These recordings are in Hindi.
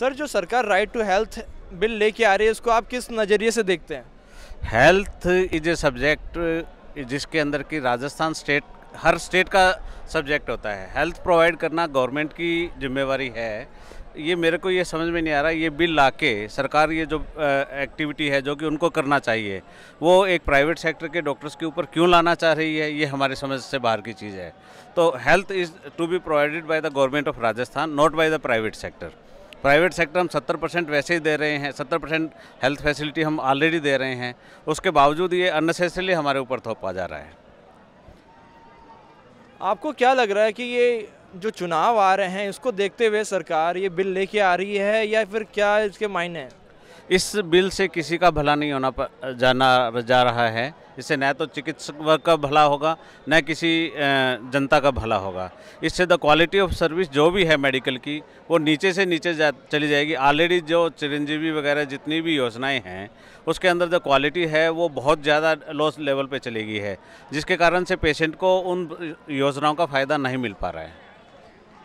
सर जो सरकार राइट टू हेल्थ बिल लेके आ रही है उसको आप किस नज़रिए से देखते हैं हेल्थ इज ए सब्जेक्ट जिसके अंदर की राजस्थान स्टेट हर स्टेट का सब्जेक्ट होता है हेल्थ प्रोवाइड करना गवर्नमेंट की जिम्मेवारी है ये मेरे को ये समझ में नहीं आ रहा ये बिल ला के सरकार ये जो एक्टिविटी uh, है जो कि उनको करना चाहिए वो एक प्राइवेट सेक्टर के डॉक्टर्स के ऊपर क्यों लाना चाह रही है ये हमारे समझ से बाहर की चीज़ है तो health is to be provided by the government of Rajasthan not by the private sector private sector हम 70 परसेंट वैसे ही दे रहे हैं 70 परसेंट हेल्थ फैसिलिटी हम ऑलरेडी दे रहे हैं उसके बावजूद ये अननेसेसरी हमारे ऊपर थोपा जा रहा है आपको क्या लग रहा है कि ये जो चुनाव आ रहे हैं इसको देखते हुए सरकार ये बिल लेके आ रही है या फिर क्या इसके मायने हैं इस बिल से किसी का भला नहीं होना जाना जा रहा है इससे न तो चिकित्सक वर्ग का भला होगा न किसी जनता का भला होगा इससे द क्वालिटी ऑफ सर्विस जो भी है मेडिकल की वो नीचे से नीचे जा चली जाएगी ऑलरेडी जो चिरंजीवी वगैरह जितनी भी योजनाएं हैं उसके अंदर जो क्वालिटी है वो बहुत ज़्यादा लो लेवल पे चली गई है जिसके कारण से पेशेंट को उन योजनाओं का फ़ायदा नहीं मिल पा रहा है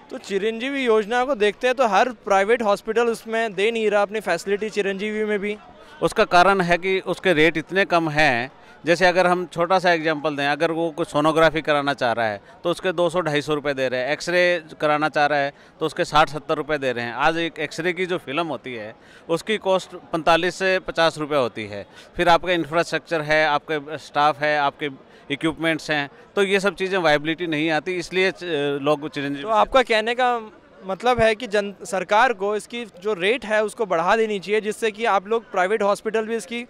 तो चिरंजीवी योजना को देखते हैं तो हर प्राइवेट हॉस्पिटल उसमें दे नहीं रहा अपनी फैसिलिटी चिरंजीवी में भी उसका कारण है कि उसके रेट इतने कम हैं जैसे अगर हम छोटा सा एग्जांपल दें अगर वो कुछ सोनोग्राफी कराना चाह रहा है तो उसके दो सौ ढाई सौ रुपये दे रहे हैं एक्सरे कराना चाह रहा है तो उसके साठ सत्तर रुपये दे रहे हैं आज एक एक्सरे की जो फिल्म होती है उसकी कॉस्ट पैंतालीस से पचास रुपये होती है फिर आपका इंफ्रास्ट्रक्चर है आपके स्टाफ है आपके इक्विपमेंट्स हैं तो ये सब चीज़ें वाइबिलिटी नहीं आती इसलिए लोग चेंज तो आपका कहने का मतलब है कि जन सरकार को इसकी जो रेट है उसको बढ़ा देनी चाहिए जिससे कि आप लोग प्राइवेट हॉस्पिटल भी इसकी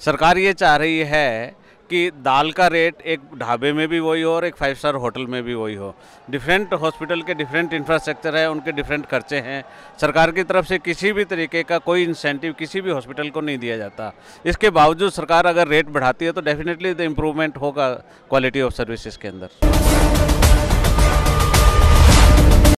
सरकार ये चाह रही है कि दाल का रेट एक ढाबे में भी वही हो और एक फाइव स्टार होटल में भी वही हो डिफरेंट हॉस्पिटल के डिफरेंट इंफ्रास्ट्रक्चर है उनके डिफरेंट खर्चे हैं सरकार की तरफ से किसी भी तरीके का कोई इंसेंटिव किसी भी हॉस्पिटल को नहीं दिया जाता इसके बावजूद सरकार अगर रेट बढ़ाती है तो डेफिनेटली द इम्प्रूवमेंट होगा क्वालिटी ऑफ सर्विसेज के अंदर